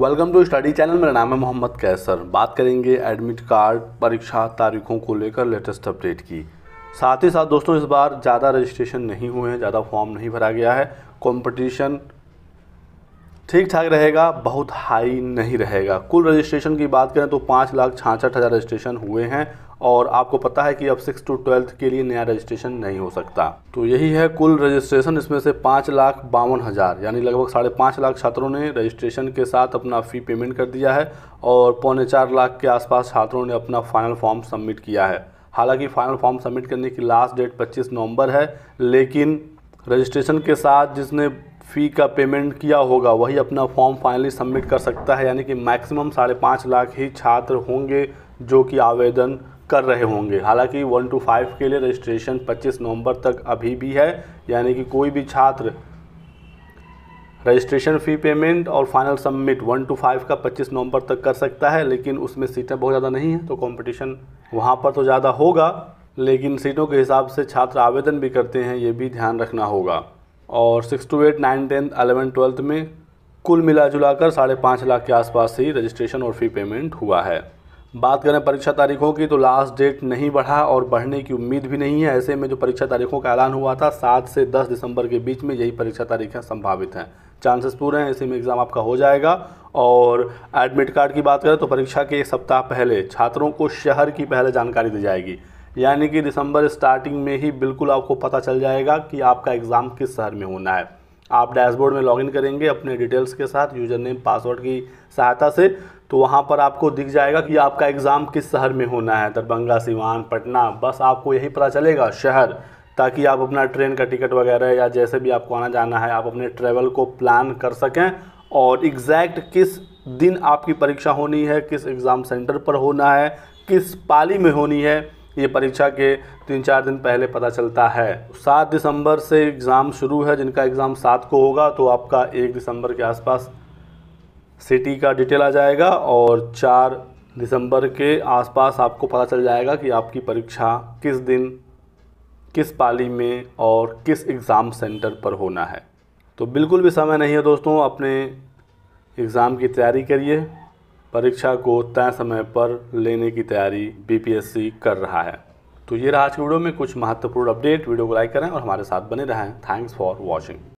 welcome to study channel मेरा नाम है मोहम्मद कैसर बात करेंगे एडमिट कार्ड परीक्षा तारीखों को लेकर लेटेस्ट अपडेट की साथ ही साथ दोस्तों इस बार ज़्यादा रजिस्ट्रेशन नहीं हुए हैं ज़्यादा फॉर्म नहीं भरा गया है कंपटीशन ठीक ठाक रहेगा बहुत हाई नहीं रहेगा कुल रजिस्ट्रेशन की बात करें तो पाँच लाख छाछठ हज़ार रजिस्ट्रेशन हुए हैं और आपको पता है कि अब सिक्स टू ट्वेल्थ के लिए नया रजिस्ट्रेशन नहीं हो सकता तो यही है कुल रजिस्ट्रेशन इसमें से पाँच लाख बावन हज़ार यानी लगभग साढ़े पाँच लाख छात्रों ने रजिस्ट्रेशन के साथ अपना फ़ी पेमेंट कर दिया है और पौने चार लाख के आसपास छात्रों ने अपना फाइनल फॉर्म सबमिट किया है हालांकि फाइनल फॉर्म सबमिट करने की लास्ट डेट 25 नवंबर है लेकिन रजिस्ट्रेशन के साथ जिसने फ़ी का पेमेंट किया होगा वही अपना फॉर्म फाइनली सबमिट कर सकता है यानी कि मैक्सिमम साढ़े पाँच लाख ही छात्र होंगे जो कि आवेदन कर रहे होंगे हालांकि वन टू फाइव के लिए रजिस्ट्रेशन 25 नवंबर तक अभी भी है यानी कि कोई भी छात्र रजिस्ट्रेशन फ़ी पेमेंट और final submit one two five का 25 नवंबर तक कर सकता है लेकिन उसमें सीटें बहुत ज़्यादा नहीं हैं तो कंपटीशन वहाँ पर तो ज़्यादा होगा लेकिन सीटों के हिसाब से छात्र आवेदन भी करते हैं ये भी ध्यान रखना होगा और six two eight nine tenth eleven twelfth में कुल मिला जुलाकर साढ़े पाँच लाख के आसपास ही रजिस्ट्रेशन और फ़ी पेमेंट हुआ है बात करें परीक्षा तारीखों की तो लास्ट डेट नहीं बढ़ा और बढ़ने की उम्मीद भी नहीं है ऐसे में जो परीक्षा तारीखों का ऐलान हुआ था सात से दस दिसंबर के बीच में यही परीक्षा तारीखें संभावित हैं चांसेस पूरे हैं इसी में एग्ज़ाम आपका हो जाएगा और एडमिट कार्ड की बात करें तो परीक्षा के एक सप्ताह पहले छात्रों को शहर की पहले जानकारी दी जाएगी यानी कि दिसंबर स्टार्टिंग में ही बिल्कुल आपको पता चल जाएगा कि आपका एग्ज़ाम किस शहर में होना है आप डैशबोर्ड में लॉगिन करेंगे अपने डिटेल्स के साथ यूज़र नेम पासवर्ड की सहायता से तो वहाँ पर आपको दिख जाएगा कि आपका एग्ज़ाम किस शहर में होना है दरभंगा सिवान पटना बस आपको यही पता चलेगा शहर ताकि आप अपना ट्रेन का टिकट वगैरह या जैसे भी आपको आना जाना है आप अपने ट्रैवल को प्लान कर सकें और एग्जैक्ट किस दिन आपकी परीक्षा होनी है किस एग्ज़ाम सेंटर पर होना है किस पाली में होनी है ये परीक्षा के तीन चार दिन पहले पता चलता है सात दिसंबर से एग्ज़ाम शुरू है जिनका एग्ज़ाम सात को होगा तो आपका एक दिसंबर के आसपास सिटी का डिटेल आ जाएगा और चार दिसंबर के आसपास आपको पता चल जाएगा कि आपकी परीक्षा किस दिन किस पाली में और किस एग्ज़ाम सेंटर पर होना है तो बिल्कुल भी समय नहीं है दोस्तों अपने एग्ज़ाम की तैयारी करिए परीक्षा को तय समय पर लेने की तैयारी बीपीएससी कर रहा है तो ये रहा आज की वीडियो में कुछ महत्वपूर्ण अपडेट वीडियो को लाइक करें और हमारे साथ बने रहें थैंक्स फॉर वॉचिंग